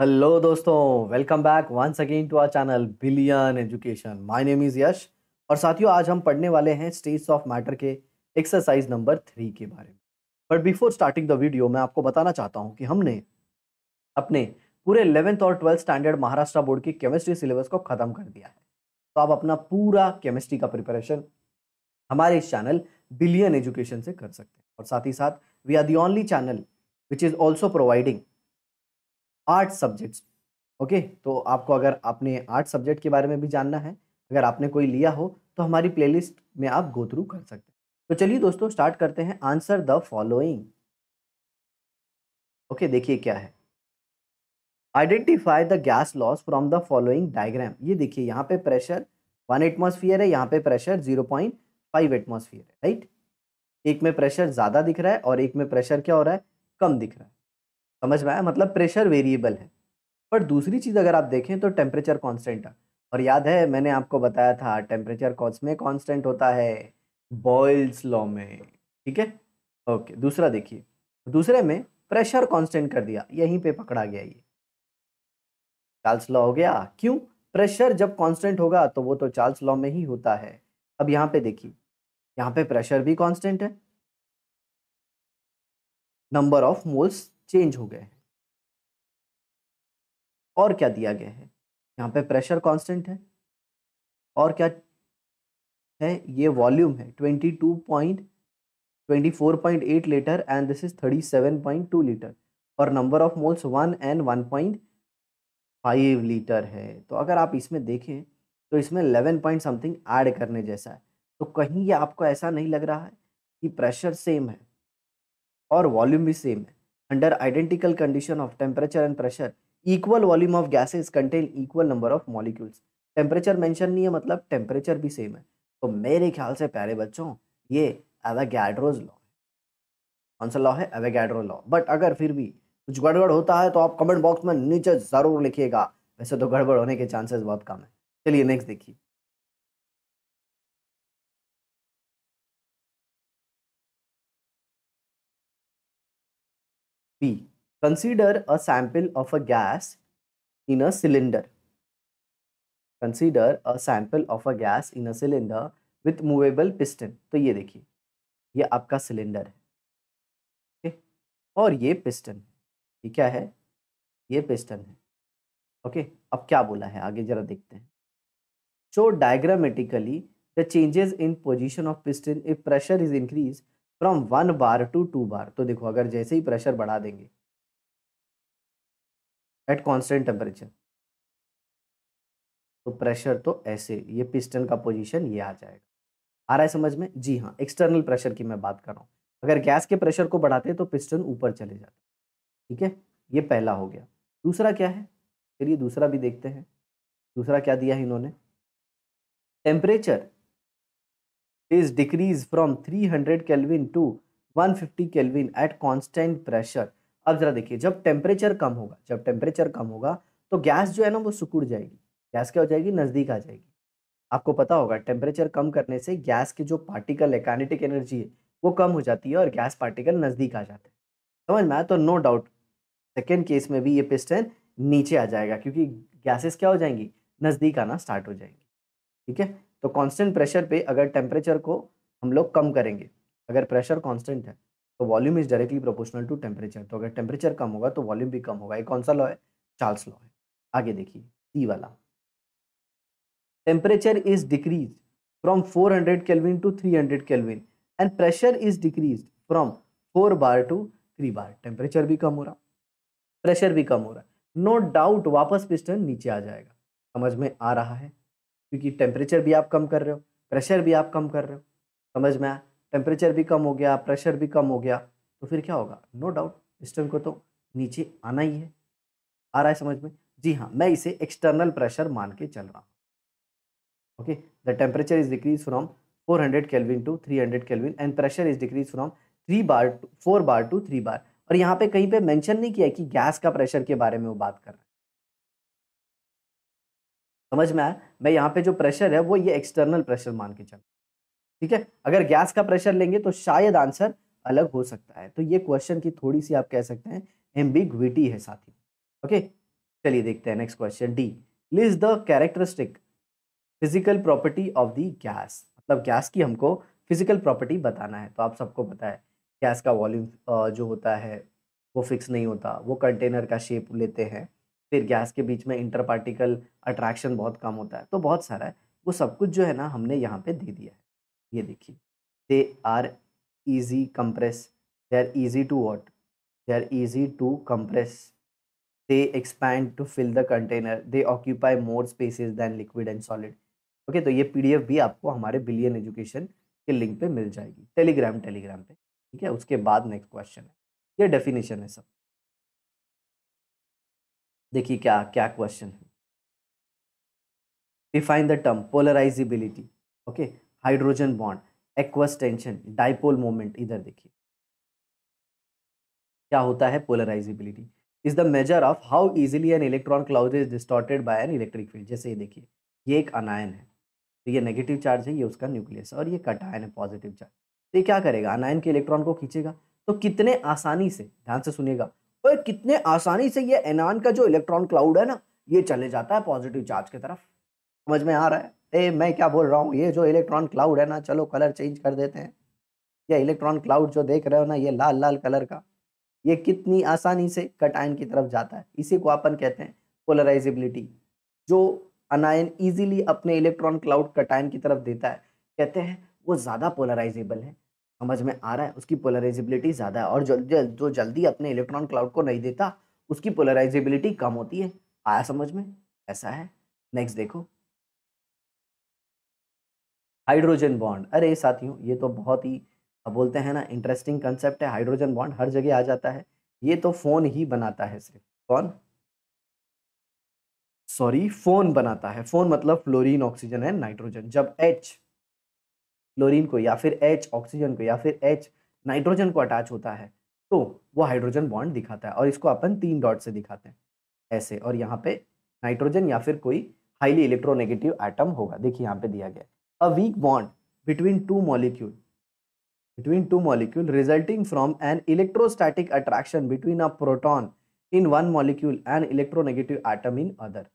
Hello दोस्तों welcome back once again to our channel billion education my name is Yash और साथियों आज हम पढ़ने वाले हैं स्टेट्स ऑफ मैटर के एक्सरसाइज नंबर थ्री के बारे में but before starting the video मैं आपको बताना चाहता हूं कि हमने अपने पूरे इलेवेंथ और ट्वेल्थ स्टैंडर्ड महाराष्ट्र बोर्ड की केमिस्ट्री सिलेबस को ख़त्म कर दिया है तो आप अपना पूरा केमिस्ट्री का प्रिपरेशन हमारे इस चैनल बिलियन एजुकेशन से कर सकते हैं और साथ ही साथ we are the only channel which is also providing art subjects okay तो आपको अगर आपने आर्ट सब्जेक्ट के बारे में भी जानना है अगर आपने कोई लिया हो तो हमारी प्लेलिस्ट में आप गो थ्रू कर सकते हैं तो चलिए दोस्तों स्टार्ट करते हैं आंसर द फॉलोइंग ओके देखिए क्या है identify the gas laws from the following diagram ये देखिए यहाँ पे प्रेशर वन एटमोसफियर है यहाँ पे pressure zero point five atmosphere है राइट एक में प्रेशर ज़्यादा दिख रहा है और एक में प्रेशर क्या हो रहा है कम दिख रहा है समझ में आया मतलब प्रेशर वेरिएबल है पर दूसरी चीज़ अगर आप देखें तो टेम्परेचर कॉन्स्टेंट है और याद है मैंने आपको बताया था टेम्परेचर कॉस में कॉन्स्टेंट होता है बॉयल्स लॉ में ठीक है ओके दूसरा देखिए दूसरे में प्रेशर कॉन्स्टेंट कर दिया यहीं पे पकड़ा गया ये चार्ल्स लॉ हो गया क्यों प्रेशर जब कॉन्स्टेंट होगा तो वो तो चार्ल्स लॉ में ही होता है अब यहाँ पे देखिए यहाँ पे प्रेशर भी कॉन्स्टेंट है नंबर ऑफ मोल्स चेंज हो गए हैं और क्या दिया गया है यहाँ पे प्रेशर कांस्टेंट है और क्या है ये वॉल्यूम है twenty two point twenty four point eight litre and this is thirty seven point two litre और number of moles one and one point five litre है तो अगर आप इसमें देखें तो इसमें इलेवन पॉइंट समथिंग ऐड करने जैसा है तो कहीं ये आपको ऐसा नहीं लग रहा है कि प्रेशर सेम है और वॉल्यूम भी सेम है under identical condition of temperature and pressure equal volume of gases contain equal number of molecules temperature mention नहीं है मतलब टेम्परेचर भी सेम है तो मेरे ख्याल से प्यारे बच्चों ये एवेगैड्रोज लॉ कौन सा लॉ है एवेगैड्रो लॉ बट अगर फिर भी कुछ गड़बड़ होता है तो आप कमेंट बॉक्स में नीचे ज़रूर लिखिएगा वैसे तो गड़बड़ होने के चांसेस बहुत कम है चलिए नेक्स्ट देखिए B. Consider a sample of a gas in a cylinder. Consider a sample of a gas in a cylinder with movable piston. तो ये देखिए ये आपका सिलेंडर है ओके और ये पिस्टन है ये क्या है ये पिस्टन है ओके अब क्या बोला है आगे जरा देखते हैं show diagrammatically the changes in position of piston if pressure is increase from one bar to two bar तो देखो अगर जैसे ही प्रेशर बढ़ा देंगे एट कॉन्स्टेंट टेम्परेचर तो प्रेशर तो ऐसे ये पिस्टन का पोजीशन ये आ जाएगा आ रहा है समझ में जी हाँ एक्सटर्नल प्रेशर की मैं बात कर रहा हूँ अगर गैस के प्रेशर को बढ़ाते तो पिस्टन ऊपर चले जाते ठीक है ये पहला हो गया दूसरा क्या है चलिए दूसरा भी देखते हैं दूसरा क्या दिया है इन्होंने temperature from three hundred 300 to one fifty kelvin at constant pressure अब जरा देखिए जब टेम्परेचर कम होगा जब टेम्परेचर कम होगा तो गैस जो है ना वो सिकुड़ जाएगी गैस क्या हो जाएगी नज़दीक आ जाएगी आपको पता होगा टेम्परेचर कम करने से गैस के जो पार्टिकल है कैनेटिक एनर्जी है वो कम हो जाती है और गैस पार्टिकल नज़दीक आ जाते हैं समझ में आया तो नो डाउट सेकेंड केस में भी ये पिस्टन नीचे आ जाएगा क्योंकि गैसेस क्या हो जाएंगी नज़दीक आना स्टार्ट हो जाएंगी ठीक है तो कांस्टेंट प्रेशर पे अगर टेम्परेचर को हम लोग कम करेंगे अगर प्रेशर कांस्टेंट है तो volume is directly proportional to temperature तो अगर टेम्परेचर कम होगा तो वॉल्यूम भी कम होगा ये कौन सा लॉ है चार्ल्स लॉ है आगे देखिए सी वाला temperature is decrease from four hundred kelvin to three hundred kelvin and pressure is decrease from four bar to three bar temperature भी कम हो रहा प्रेशर भी कम हो रहा नो no डाउट वापस पिस्टन नीचे आ जाएगा समझ में आ रहा है क्योंकि टेम्परेचर भी आप कम कर रहे हो प्रेशर भी आप कम कर रहे हो समझ में आया टेम्परेचर भी कम हो गया प्रेशर भी कम हो गया तो फिर क्या होगा नो डाउट पिस्टन को तो नीचे आना ही है आ रहा है समझ में जी हाँ मैं इसे एक्सटर्नल प्रेशर मान के चल रहा हूँ okay the temperature is decrease from 400 hundred kelvin to three hundred kelvin and pressure is decrease from three bar to four bar to three bar और यहाँ पे कहीं पे मेंशन नहीं किया कि गैस का प्रेशर के बारे में वो बात कर रहे हैं समझ में आया मैं यहाँ पे जो प्रेशर है वो ये एक्सटर्नल प्रेशर मान के चल ठीक है अगर गैस का प्रेशर लेंगे तो शायद आंसर अलग हो सकता है तो ये क्वेश्चन की थोड़ी सी आप कह सकते हैं एम्बिग्विटी है साथी ओके चलिए देखते हैं next question D list the characteristic physical property of the gas मतलब गैस की हमको फिजिकल प्रॉपर्टी बताना है तो आप सबको पता है गैस का वॉल्यूम जो होता है वो फिक्स नहीं होता वो कंटेनर का शेप लेते हैं फिर गैस के बीच में इंटर पार्टिकल अट्रैक्शन बहुत कम होता है तो बहुत सारा है वो सब कुछ जो है ना हमने यहाँ पे दे दिया है ये देखिए they are easy compress they are easy to what they are easy to compress they expand to fill the container they occupy more spaces than liquid and solid okay तो ये पी भी आपको हमारे बिलियन एजुकेशन के link पे मिल जाएगी Telegram Telegram पे ठीक है उसके बाद नेक्स्ट क्वेश्चन है ये डेफिनेशन है सब देखिए क्या क्या क्वेश्चन है define the term polarizability okay hydrogen bond aqueous tension dipole moment इधर देखिए क्या होता है polarizability is the measure of how easily an electron cloud is distorted by an electric field जैसे ये देखिए ये एक अनायन है तो ये नेगेटिव चार्ज है ये उसका न्यूक्लियस और ये कटायन है पॉजिटिव चार्ज तो ये क्या करेगा अनायन के इलेक्ट्रॉन को खींचेगा तो कितने आसानी से ध्यान से सुनिएगा पर कितने आसानी से ये एनान का जो इलेक्ट्रॉन क्लाउड है ना ये चले जाता है पॉजिटिव चार्ज की तरफ समझ में आ रहा है ए मैं क्या बोल रहा हूँ ये जो इलेक्ट्रॉन क्लाउड है ना चलो कलर चेंज कर देते हैं ये इलेक्ट्रॉन क्लाउड जो देख रहे हो ना ये लाल लाल कलर का ये कितनी आसानी से कटायन की तरफ जाता है इसी को अपन कहते हैं पोलराइजेबिलिटी जो अनायन ईजिली अपने इलेक्ट्रॉन क्लाउड कटायन की तरफ देता है कहते हैं वो ज़्यादा पोलराइजेबल है समझ में आ रहा है उसकी पोलराइजेबिलिटी ज़्यादा है और जो जल, जो जल्दी अपने इलेक्ट्रॉन क्लाउड को नहीं देता उसकी पोलराइजेबिलिटी कम होती है आया समझ में ऐसा है नेक्स्ट देखो हाइड्रोजन बॉन्ड अरे साथियों ये तो बहुत ही बोलते हैं ना इंटरेस्टिंग कंसेप्ट है हाइड्रोजन बॉन्ड हर जगह आ जाता है ये तो फोन ही बनाता है सिर्फ कौन सॉरी फोन बनाता है फोन मतलब फ्लोरीन ऑक्सीजन है नाइट्रोजन जब एच क्लोरीन को या फिर एच ऑक्सीजन को या फिर एच नाइट्रोजन को अटैच होता है तो वो हाइड्रोजन बॉन्ड दिखाता है और इसको अपन तीन डॉट से दिखाते हैं ऐसे और यहाँ पे नाइट्रोजन या फिर कोई हाईली इलेक्ट्रोनेगेटिव आइटम होगा देखिए यहाँ पे दिया गया a weak bond between two molecule between two molecule resulting from an electrostatic attraction between a proton in one molecule and electronegative atom in other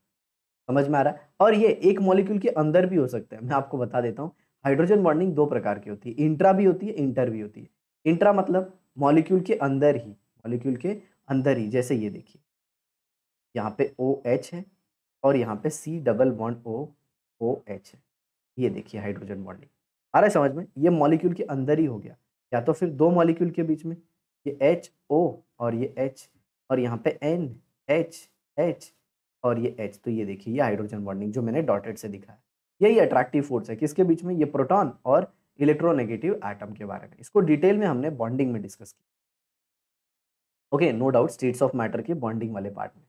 समझ में आ रहा है और ये एक मॉलिक्यूल के अंदर भी हो सकते हैं मैं आपको बता देता हूँ हाइड्रोजन बॉन्डिंग दो प्रकार की होती है इंट्रा भी होती है इंटर भी होती है इंट्रा मतलब मॉलिक्यूल के अंदर ही मॉलिक्यूल के अंदर ही जैसे ये देखिए यहाँ पे ओ OH है और यहाँ पे C double bond O O H है ये देखिए हाइड्रोजन बॉन्डिंग आ रहा है समझ में ये मॉलिक्यूल के अंदर ही हो गया या तो फिर दो मॉलिक्यूल के बीच में ये एच ओ और ये एच और यहाँ पे एन एच एच और ये एच तो ये देखिए ये हाइड्रोजन बॉन्डिंग जो मैंने डॉटेड से दिखाया यही अट्रैक्टिव फोर्स है किसके बीच में ये प्रोटॉन और इलेक्ट्रोनेगेटिव एटम के बारे में इसको डिटेल में हमने बॉन्डिंग में डिस्कस किया okay no doubt states of matter के बॉन्डिंग वाले पार्ट में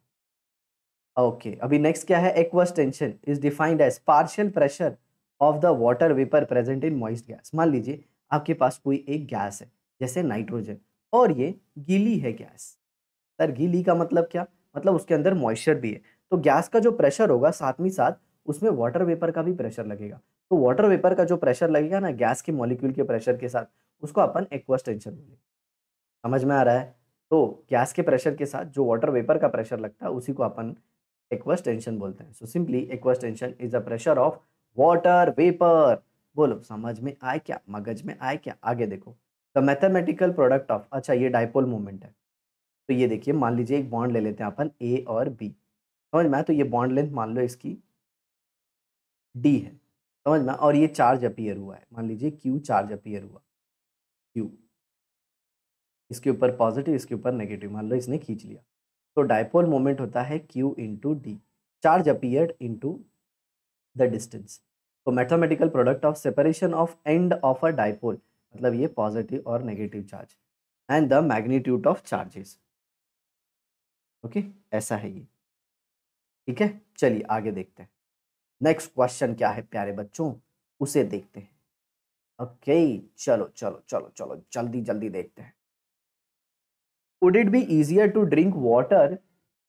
ओके okay, अभी नेक्स्ट क्या है aqueous tension is defined as partial pressure of the water vapour present in moist gas मान लीजिए आपके पास कोई एक गैस है जैसे नाइट्रोजन और ये गीली है गैस सर गीली का मतलब क्या मतलब उसके अंदर मॉइस्चर भी है तो गैस का जो प्रेशर होगा साथ में साथ उसमें वाटर वेपर का भी प्रेशर लगेगा तो वाटर वेपर का जो प्रेशर लगेगा ना गैस के मॉलिक्यूल के प्रेशर के साथ उसको अपन एक्वस टेंशन बोलेंगे समझ में आ रहा है तो गैस के प्रेशर के साथ जो वाटर वेपर का प्रेशर लगता है उसी को अपन एक्वस टेंशन बोलते हैं so simply aqueous tension is the pressure of water vapour बोलो समझ में आए क्या मगज में आए क्या आगे देखो द मैथमेटिकल प्रोडक्ट ऑफ अच्छा ये डायपोल मोमेंट है तो ये देखिए मान लीजिए एक बॉन्ड ले लेते हैं अपन ए और बी समझ में आए तो ये बॉन्ड लेंथ मान लो इसकी डी है समझ में और ये चार्ज अपीयर हुआ है मान लीजिए क्यू चार्ज अपीयर हुआ क्यू इसके ऊपर पॉजिटिव इसके ऊपर नेगेटिव मान लो इसने खींच लिया तो डायपोल मोमेंट होता है Q into D charge in into the distance तो mathematical product of separation of end of a dipole मतलब ये पॉजिटिव और negative charge and the magnitude of charges okay ऐसा है ये ठीक है चलिए आगे देखते हैं नेक्स्ट क्वेश्चन क्या है प्यारे बच्चों उसे देखते हैं ओके चलो चलो चलो चलो जल्दी जल्दी देखते हैं would it be easier to drink water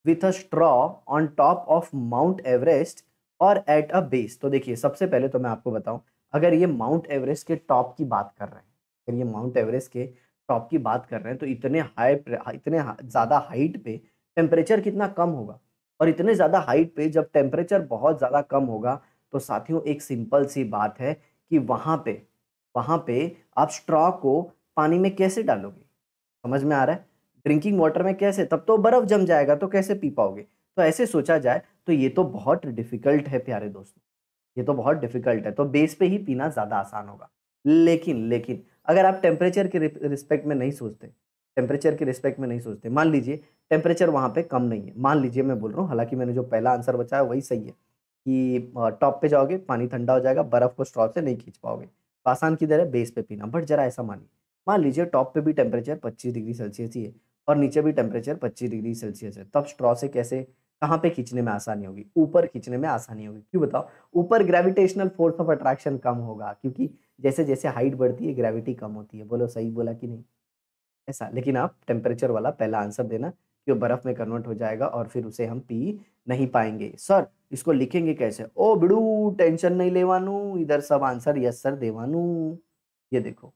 with a straw on top of Mount Everest और एट अ बेस तो देखिए सबसे पहले तो मैं आपको बताऊं अगर ये माउंट एवरेस्ट के टॉप की बात कर रहे हैं अगर ये माउंट एवरेस्ट के टॉप की बात कर रहे हैं तो इतने हाई इतने ज़्यादा हाइट पे टेम्परेचर कितना कम होगा और इतने ज़्यादा हाइट पे जब टेम्परेचर बहुत ज़्यादा कम होगा तो साथियों एक सिंपल सी बात है कि वहाँ पे वहाँ पे आप स्ट्रॉ को पानी में कैसे डालोगे समझ में आ रहा है ड्रिंकिंग वाटर में कैसे तब तो बर्फ़ जम जाएगा तो कैसे पी पाओगे तो ऐसे सोचा जाए तो ये तो बहुत डिफ़िकल्ट है प्यारे दोस्तों ये तो बहुत डिफ़िकल्ट है तो बेस पे ही पीना ज़्यादा आसान होगा लेकिन लेकिन अगर आप टेम्परेचर के रिस्पेक्ट में नहीं सोचते टेम्परेचर के रिस्पेक्ट में नहीं सोचते मान लीजिए टेम्परेचर वहाँ पे कम नहीं है मान लीजिए मैं बोल रहा हूँ हालांकि मैंने जो पहला आंसर बचाया वही सही है कि टॉप पे जाओगे पानी ठंडा हो जाएगा बर्फ़ को स्ट्रॉ से नहीं खींच पाओगे आसान किधर है बेस पे पीना बट जरा ऐसा मानिए मान लीजिए टॉप पे भी टेम्परेचर पच्चीस डिग्री सेल्सियस ही है और नीचे भी टेम्परेचर पच्चीस डिग्री सेल्सियस है तब स्ट्रॉ से कैसे कहाँ पे खींचने में आसानी होगी ऊपर खींचने में आसानी होगी क्यों बताओ ऊपर ग्रेविटेशनल फोर्स ऑफ अट्रैक्शन कम होगा क्योंकि जैसे जैसे हाइट बढ़ती है ग्रेविटी कम होती है बोलो सही बोला कि नहीं ऐसा लेकिन आप टेम्परेचर वाला पहला आंसर देना कि वो बर्फ़ में कन्वर्ट हो जाएगा और फिर उसे हम पी नहीं पाएंगे सर इसको लिखेंगे कैसे ओ बिड़ू टेंशन नहीं लेवानू इधर सब आंसर यस सर देवानू ये देखो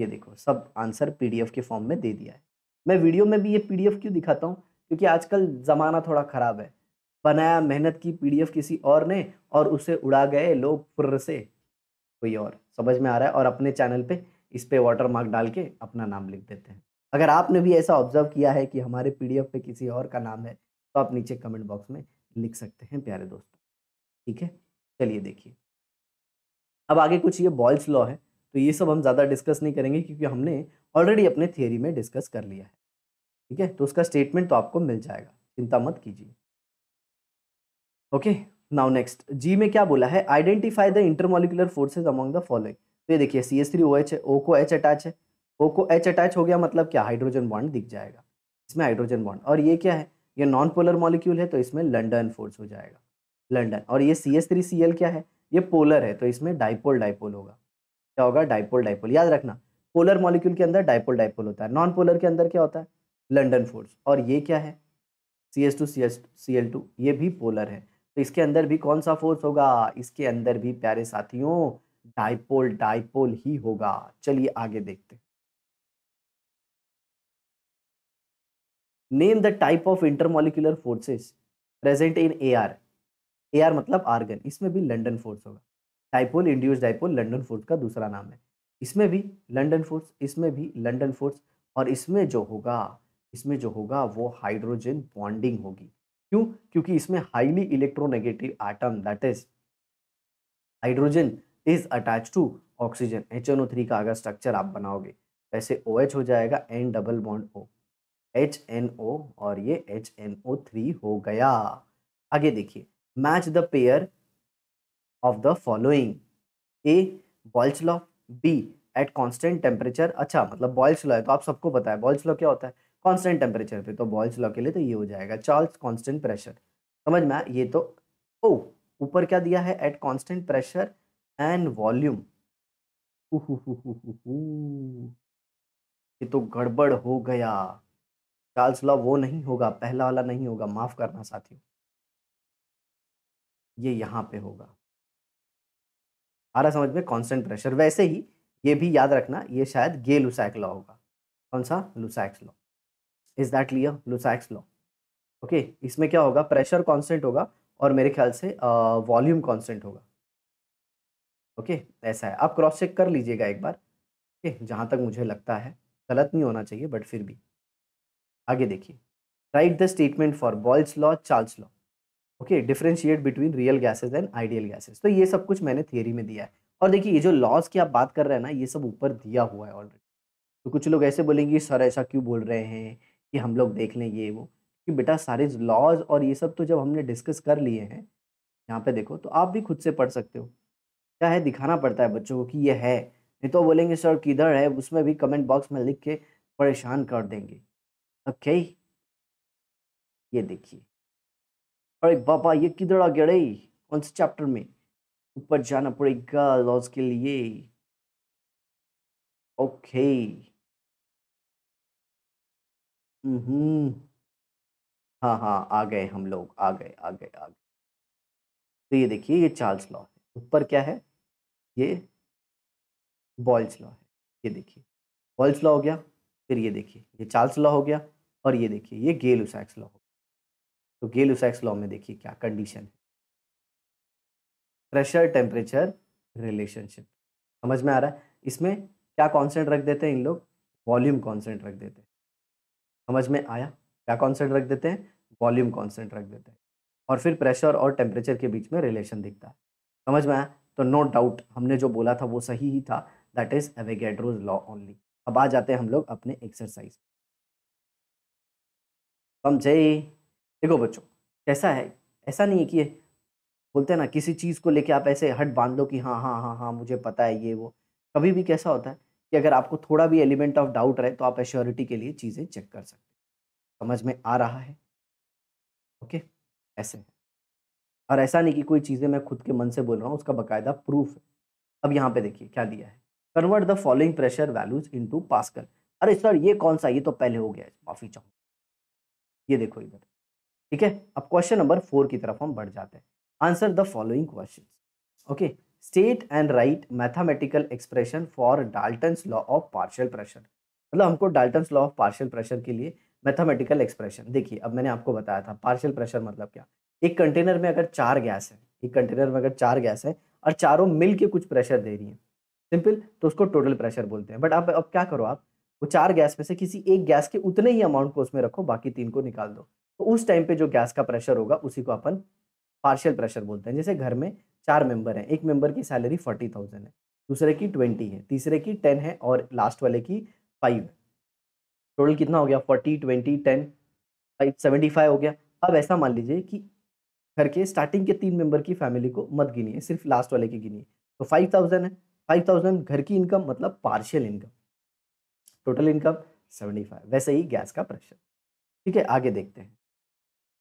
ये देखो सब आंसर पीडीएफ के फॉर्म में दे दिया है मैं वीडियो में भी ये पीडीएफ क्यों दिखाता हूँ क्योंकि आजकल ज़माना थोड़ा ख़राब है बनाया मेहनत की पीडीएफ किसी और ने और उसे उड़ा गए लोग फुर्र से कोई और समझ में आ रहा है और अपने चैनल पे इस पर वाटर मार्क डाल के अपना नाम लिख देते हैं अगर आपने भी ऐसा ऑब्जर्व किया है कि हमारे पीडीएफ पे किसी और का नाम है तो आप नीचे कमेंट बॉक्स में लिख सकते हैं प्यारे दोस्तों ठीक है चलिए देखिए अब आगे कुछ ये बॉयल्स लॉ है तो ये सब हम ज़्यादा डिस्कस नहीं करेंगे क्योंकि हमने ऑलरेडी अपने थियोरी में डिस्कस कर लिया है ठीक है तो उसका स्टेटमेंट तो आपको मिल जाएगा चिंता मत कीजिए ओके नाउ नेक्स्ट जी में क्या बोला है identify the intermolecular forces among the following तो ये देखिए C S three O H है ओ को एच अटैच है ओ को एच अटैच हो गया मतलब क्या हाइड्रोजन बॉन्ड दिख जाएगा इसमें हाइड्रोजन बॉन्ड और ये क्या है ये नॉन पोलर मॉलिक्यूल है तो इसमें लंडन फोर्स हो जाएगा लंडन और ये C S three C L क्या है ये पोलर है तो इसमें डाइपोल डाइपोल होगा क्या होगा डाइपोल डाइपोल याद रखना पोलर मॉलिक्यूल के अंदर डाइपोल डाइपोल होता है नॉन पोलर के अंदर क्या होता है लंडन फोर्स और ये क्या है C S two C S C L two ये भी पोलर है तो इसके अंदर भी कौन सा फोर्स होगा इसके अंदर भी प्यारे साथियों डायपोल डाइपोल ही होगा चलिए आगे देखते name the type of intermolecular forces present in A R A R मतलब आर्गन इसमें भी लंडन फोर्स होगा dipole induce dipole London force का दूसरा नाम है इसमें भी लंडन फोर्स इसमें भी लंडन फोर्स और इसमें जो होगा इसमें जो होगा वो हाइड्रोजन बॉन्डिंग होगी क्यों क्योंकि इसमें highly electronegative atom that is hydrogen is attach to oxygen H N O three का अगर स्ट्रक्चर आप बनाओगे तो ऐसे ओ OH हो जाएगा N double bond O H N O और ये एच एन ओ थ्री हो गया आगे देखिए match the pair of the following A Boyle's law B at constant temperature अच्छा मतलब बॉयल्स लॉ है तो आप सबको पता है बॉयल्स लॉ क्या होता है कॉन्स्टेंट टेम्परेचर पे तो बॉयल्स लॉ के लिए तो ये हो जाएगा चार्ल्स कॉन्स्टेंट प्रेशर समझ में ये तो ओ ऊपर क्या दिया है at constant pressure and volume ये तो गड़बड़ हो गया चार्ल्स लॉ वो नहीं होगा पहला वाला नहीं होगा माफ करना साथियों ये यहाँ पे होगा हमारा समझ में कांस्टेंट प्रेशर वैसे ही ये भी याद रखना ये शायद गे लुसैक लॉ होगा कौन सा Lussac's law is that clear Lussac's law okay इसमें क्या होगा प्रेशर कांस्टेंट होगा और मेरे ख्याल से वॉल्यूम कांस्टेंट होगा ओके ऐसा है आप क्रॉस चेक कर लीजिएगा एक बार ओके जहाँ तक मुझे लगता है गलत नहीं होना चाहिए बट फिर भी आगे देखिए write the statement for Boyle's law Charles law okay differentiate between real gases and ideal gases तो ये सब कुछ मैंने थियरी में दिया है और देखिए ये जो लॉज की आप बात कर रहे हैं ना ये सब ऊपर दिया हुआ है ऑलरेडी तो कुछ लोग ऐसे बोलेंगे सर ऐसा क्यों बोल रहे हैं कि हम लोग देख लें ये वो कि बेटा सारे लॉज और ये सब तो जब हमने डिस्कस कर लिए हैं यहाँ पे देखो तो आप भी खुद से पढ़ सकते हो क्या है दिखाना पड़ता है बच्चों को कि ये है नहीं तो बोलेंगे सर किधर है उसमें भी कमेंट बॉक्स में लिख के परेशान कर देंगे ओके ये देखिए अरे बाबा ये किधर आ गया रे कौन से चैप्टर में ऊपर जाना पड़ेगा लॉज के लिए ओके हम्म हाँ हाँ आ गए हम लोग आ गए आ गए आ गए तो ये देखिए ये चार्ल्स लॉ है ऊपर क्या है ये बॉयल्स लॉ है ये देखिए बॉयल्स लॉ हो गया फिर ये देखिए ये चार्ल्स लॉ हो गया और ये देखिए ये गेल उसेक्स लॉ हो गया तो गेल उसेक्स लॉ में देखिए क्या कंडीशन है प्रेशर टेम्परेचर रिलेशनशिप समझ में आ रहा है इसमें क्या कॉन्सेंट रख देते हैं इन लोग वॉल्यूम कॉन्सेंट रख देते हैं समझ में आया क्या कॉन्सेंट रख देते हैं वॉल्यूम कॉन्सेंट रख देते हैं और फिर प्रेशर और टेम्परेचर के बीच में रिलेशन दिखता है समझ में आया तो नो no डाउट हमने जो बोला था वो सही ही था that is Avogadro's law only अब आ जाते हैं हम लोग अपने एक्सरसाइज समझे देखो बच्चों कैसा है ऐसा नहीं है कि बोलते हैं ना किसी चीज़ को लेके आप ऐसे हट बांध लो कि हाँ हाँ हाँ हाँ मुझे पता है ये वो कभी भी कैसा होता है कि अगर आपको थोड़ा भी एलिमेंट ऑफ डाउट रहे तो आप एश्योरिटी के लिए चीज़ें चेक कर सकते समझ में आ रहा है ओके ऐसे है और ऐसा नहीं कि कोई चीज़ें मैं खुद के मन से बोल रहा हूँ उसका बाकायदा प्रूफ है अब यहाँ पे देखिए क्या दिया है convert the following pressure values into pascal अरे सर ये कौन सा ये तो पहले हो गया है माफ़ी चाहूँगा ये देखो इधर ठीक है अब क्वेश्चन नंबर फोर की तरफ हम बढ़ जाते हैं answer the following question okay state and write mathematical expression for Dalton's law of partial pressure मतलब हमको Dalton law of partial pressure के लिए मैथामेटिकल एक्सप्रेशन देखिए अब मैंने आपको बताया था पार्शियल प्रेशर मतलब क्या एक कंटेनर में अगर चार गैस है एक कंटेनर में अगर चार गैस है और चारों मिल के कुछ प्रेशर दे रही है सिंपल तो उसको टोटल प्रेशर बोलते हैं बट आप अब क्या करो आप वो चार गैस में से किसी एक गैस के उतने ही अमाउंट को उसमें रखो बाकी तीन को निकाल दो तो उस टाइम पे जो गैस का प्रेशर होगा उसी को अपन पार्शियल प्रेशर बोलते हैं जैसे घर में चार मेंबर हैं एक मेंबर की सैलरी फोर्टी थाउजेंड है दूसरे की ट्वेंटी है तीसरे की टेन है और लास्ट वाले की फाइव है टोटल कितना हो गया forty twenty ten five seventy five हो गया अब ऐसा मान लीजिए कि करके स्टार्टिंग के तीन मेंबर की फैमिली को मत गिनिए सिर्फ लास्ट वाले की गिनिए तो फाइव थाउजेंड है फाइव थाउजेंड घर की इनकम मतलब partial income total income seventy five वैसे ही गैस का प्रेशर ठीक है आगे देखते हैं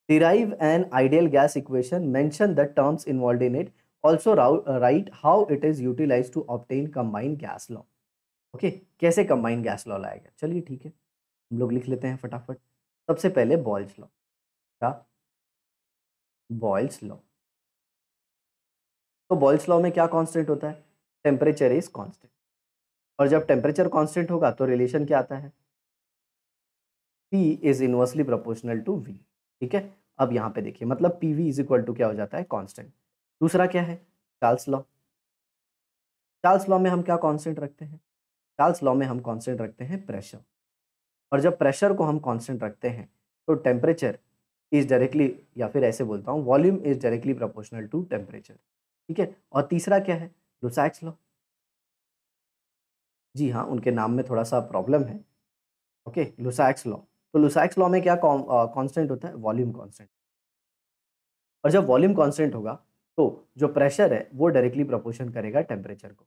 derive an ideal gas equation mention the terms involve in it also write how it is utilize to obtain combined gas law okay कैसे combined gas law लाया गया चलिए ठीक है हम लोग लिख लेते हैं फटाफट सबसे पहले बॉल्स लॉ का बॉयल्स लॉ तो बॉयल्स लॉ में क्या कांस्टेंट होता है टेम्परेचर इज कांस्टेंट और जब टेम्परेचर कांस्टेंट होगा तो रिलेशन क्या आता है P is inversely proportional to V ठीक है अब यहाँ पे देखिए मतलब P V is equal to क्या हो जाता है कॉन्स्टेंट दूसरा क्या है चार्ल्स लॉ चार्ल्स लॉ में हम क्या कॉन्स्टेंट रखते हैं चार्ल्स लॉ में हम कॉन्स्टेंट रखते हैं प्रेशर और जब प्रेशर को हम कांस्टेंट रखते हैं तो टेम्परेचर इज डायरेक्टली या फिर ऐसे बोलता हूँ volume is directly proportional to temperature ठीक है और तीसरा क्या है लुसैक्स लॉ जी हाँ उनके नाम में थोड़ा सा प्रॉब्लम है ओके लुसैक्स लॉ तो लुसाइक्स लॉ में क्या कांस्टेंट होता है वॉल्यूम कांस्टेंट और जब वॉल्यूम कांस्टेंट होगा तो जो प्रेशर है वो डायरेक्टली प्रोपोर्शन करेगा टेम्परेचर को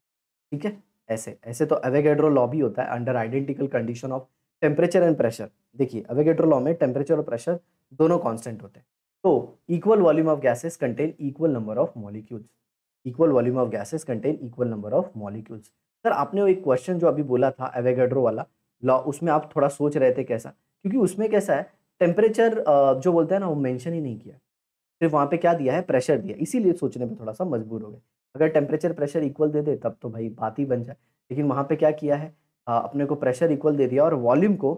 ठीक है ऐसे ऐसे तो अवेगेड्रो लॉ भी होता है under identical condition of temperature and pressure देखिए अवेगेड्रो लॉ में टेम्परेचर और प्रेशर दोनों कांस्टेंट होते हैं तो equal volume of gases contain equal number of molecules equal volume of gases contain equal number of molecules sir आपने वो एक क्वेश्चन जो अभी बोला था एवेगेड्रो वाला लॉ उसमें आप थोड़ा सोच रहे थे कैसा क्योंकि उसमें कैसा है टेम्परेचर जो बोलते हैं ना वो मैंशन ही नहीं किया सिर्फ वहाँ पे क्या दिया है प्रेशर दिया इसीलिए सोचने में थोड़ा सा मजबूर हो गए अगर टेम्परेचर प्रेशर इक्वल दे दे तब तो भाई बात ही बन जाए लेकिन वहाँ पे क्या किया है आ, अपने को प्रेशर इक्वल दे दिया और वॉल्यूम को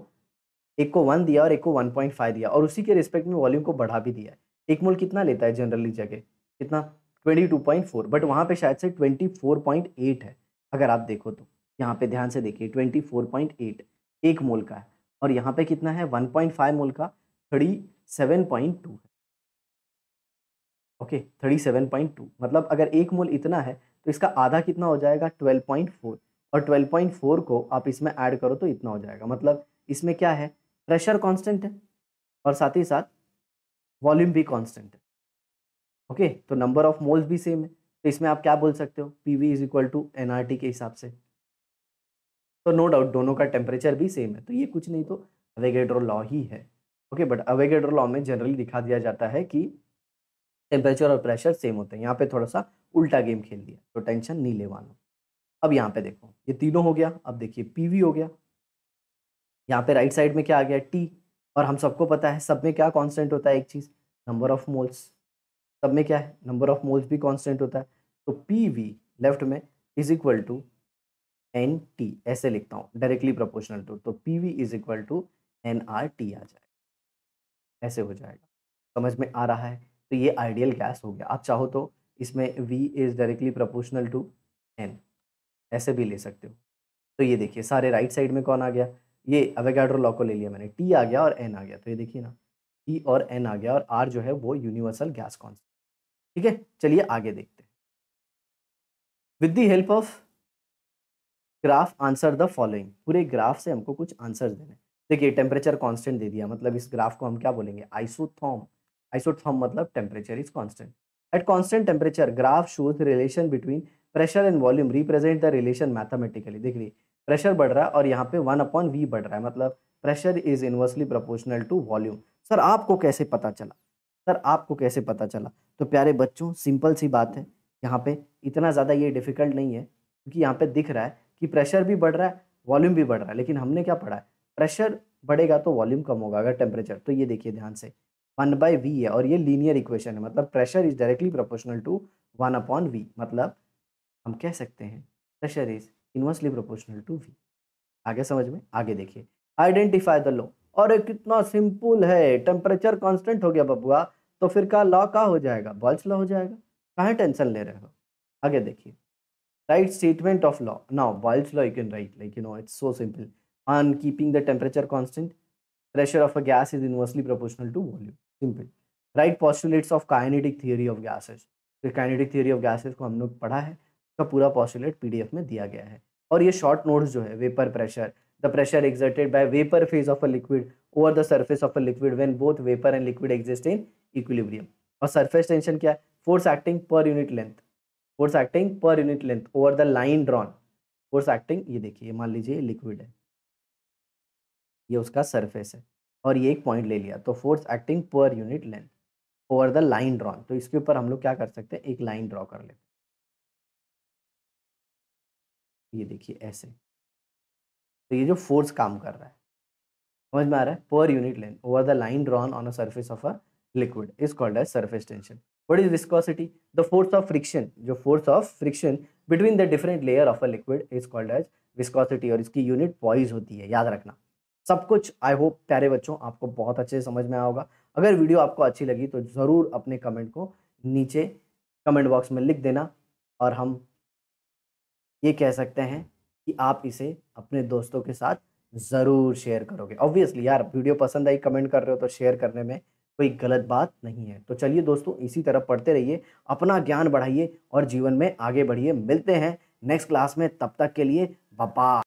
एक को वन दिया और एक को वन पॉइंट फाइव दिया और उसी के रिस्पेक्ट में वॉल्यूम को बढ़ा भी दिया है एक मोल कितना लेता है जनरली जगह कितना twenty two point four but वहाँ पर शायद से ट्वेंटी फोर पॉइंट एट है अगर आप देखो तो यहाँ पे ध्यान से देखिए ट्वेंटी फोर पॉइंट एट एक मोल का है और यहाँ पे कितना है वन पॉइंट फाइव मोल का थर्टी सेवन पॉइंट टू है okay thirty seven point two मतलब अगर एक मोल इतना है तो इसका आधा कितना हो जाएगा ट्वेल्व पॉइंट फोर और ट्वेल्व पॉइंट फोर को आप इसमें ऐड करो तो इतना हो जाएगा मतलब इसमें क्या है प्रेशर कांस्टेंट है और साथ ही साथ वॉल्यूम भी कांस्टेंट है ओके तो नंबर ऑफ मोल्स भी सेम है तो इसमें आप क्या बोल सकते हो P V is equal to N R T के हिसाब से तो नो डाउट दोनों का टेम्परेचर भी सेम है तो ये कुछ नहीं तो अवेगेड्रो लॉ ही है ओके बट अवेगेड्रो लॉ में जनरली दिखा दिया जाता है कि टेम्परेचर और प्रेशर सेम होते हैं यहाँ पे थोड़ा सा उल्टा गेम खेल दिया तो टेंशन नहीं लेवाना अब यहाँ पे देखो ये तीनों हो गया अब देखिए पीवी हो गया यहाँ पे राइट साइड में क्या आ गया टी और हम सबको पता है सब में क्या कांस्टेंट होता है एक चीज़ नंबर ऑफ मोल्स सब में क्या है नंबर ऑफ मोल्स भी कांस्टेंट होता है तो पी वी लेफ्ट में is equal to N T ऐसे लिखता हूँ डायरेक्टली प्रोपोर्शनल टू तो P V is equal to N R T आ जाएगा ऐसे हो जाएगा समझ में आ रहा है तो ये आइडियल गैस हो गया आप चाहो तो इसमें V is directly proportional to N ऐसे भी ले सकते हो तो ये देखिए सारे राइट साइड में कौन आ गया ये अवेगाड्रो लॉ को ले लिया मैंने टी आ गया और एन आ गया तो ये देखिए ना टी और एन आ गया और आर जो है वो यूनिवर्सल गैस कॉन्सेप्ट ठीक है चलिए आगे देखते हैं with the help of graph answer the following पूरे ग्राफ से हमको कुछ आंसर देने देखिए टेम्परेचर कांस्टेंट दे दिया मतलब इस ग्राफ को हम क्या बोलेंगे आइसोथॉम आइसोथॉम मतलब temperature is constant at constant temperature graph shows relation between pressure and volume represent the relation mathematically देख लीजिए प्रेशर बढ़ रहा है और यहाँ पे वन अपॉन वी बढ़ रहा है मतलब pressure is inversely proportional to volume sir आपको कैसे पता चला सर आपको कैसे पता चला तो प्यारे बच्चों सिंपल सी बात है यहाँ पे इतना ज़्यादा ये डिफिकल्ट नहीं है क्योंकि यहाँ पे दिख रहा है कि प्रेशर भी बढ़ रहा है वॉल्यूम भी बढ़ रहा है लेकिन हमने क्या पढ़ा है प्रेशर बढ़ेगा तो वॉल्यूम कम होगा अगर टेम्परेचर तो ये देखिए ध्यान से वन बाई वी है और ये लीनियर इक्वेशन है मतलब pressure is directly proportional to one upon V मतलब हम कह सकते हैं pressure is inversely proportional to V आगे समझ में आगे देखिए आइडेंटिफाई द लॉ और कितना सिंपल है टेम्परेचर कांस्टेंट हो गया बबुआ तो फिर का लॉ का हो जाएगा बॉल्स लॉ हो जाएगा कहाँ टेंशन ले रहे हो आगे देखिए write statement of law now Boyle's law you can write like you know it's so simple on keeping the temperature constant pressure of a gas is inversely proportional to volume simple right postulates of kinetic theory of gases तो kinetic theory of gases को हम लोग पढ़ा है का पूरा postulate PDF में दिया गया है और ये शॉर्ट नोट्स जो है vapour pressure the pressure exerted by vapour phase of a liquid over the surface of a liquid when both vapour and liquid exist in equilibrium और सर्फेस टेंशन क्या है force acting per unit length force acting per unit length over the line drawn force acting ये देखिए मान लीजिए ये liquid है ये उसका सरफेस है और ये एक पॉइंट ले लिया तो force acting per unit length over the line drawn तो इसके ऊपर हम लोग क्या कर सकते हैं एक लाइन ड्रॉ कर लेते हैं ये देखिए ऐसे तो ये जो फोर्स काम कर रहा है समझ में आ रहा है per unit length over the line drawn on a surface of a liquid is called as surface tension what is viscosity the force of friction जो force of friction between the different layer of a liquid is called as viscosity और इसकी unit poise होती है याद रखना सब कुछ I hope प्यारे बच्चों आपको बहुत अच्छे से समझ में आया होगा अगर वीडियो आपको अच्छी लगी तो ज़रूर अपने कमेंट को नीचे कमेंट बॉक्स में लिख देना और हम ये कह सकते हैं कि आप इसे अपने दोस्तों के साथ ज़रूर शेयर करोगे ऑब्वियसली यार वीडियो पसंद आई कमेंट कर रहे हो तो शेयर करने में कोई गलत बात नहीं है तो चलिए दोस्तों इसी तरह पढ़ते रहिए अपना ज्ञान बढ़ाइए और जीवन में आगे बढ़िए मिलते हैं नेक्स्ट क्लास में तब तक के लिए बपा